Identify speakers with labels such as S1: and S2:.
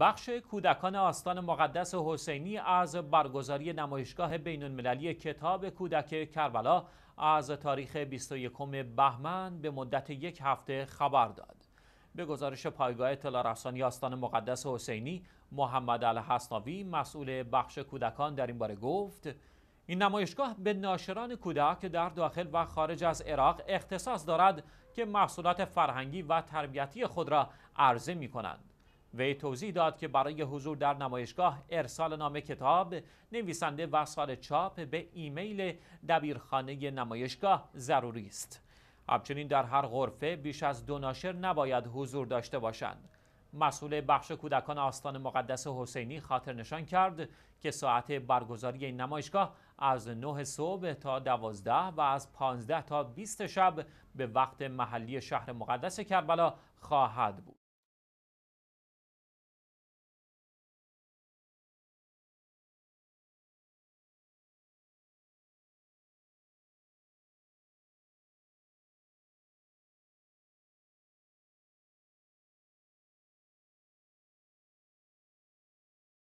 S1: بخش کودکان آستان مقدس حسینی از برگزاری نمایشگاه بین المللی کتاب کودک کربلا از تاریخ 21 بهمن به مدت یک هفته خبر داد. به گزارش پایگاه اطلاع رسانی آستان مقدس حسینی محمد الحسناوی مسئول بخش کودکان در این باره گفت این نمایشگاه به ناشران کودک در داخل و خارج از عراق اختصاص دارد که محصولات فرهنگی و تربیتی خود را عرضه می کنند. وی توضیح داد که برای حضور در نمایشگاه ارسال نام کتاب نویسنده و سال چاپ به ایمیل دبیرخانه نمایشگاه ضروری است همچنین در هر غرفه بیش از دو ناشر نباید حضور داشته باشند مسئول بخش کودکان آستان مقدس حسینی خاطر نشان کرد که ساعت برگزاری این نمایشگاه از 9 صبح تا 12 و از 15 تا 20 شب به وقت محلی شهر مقدس کربلا خواهد بود.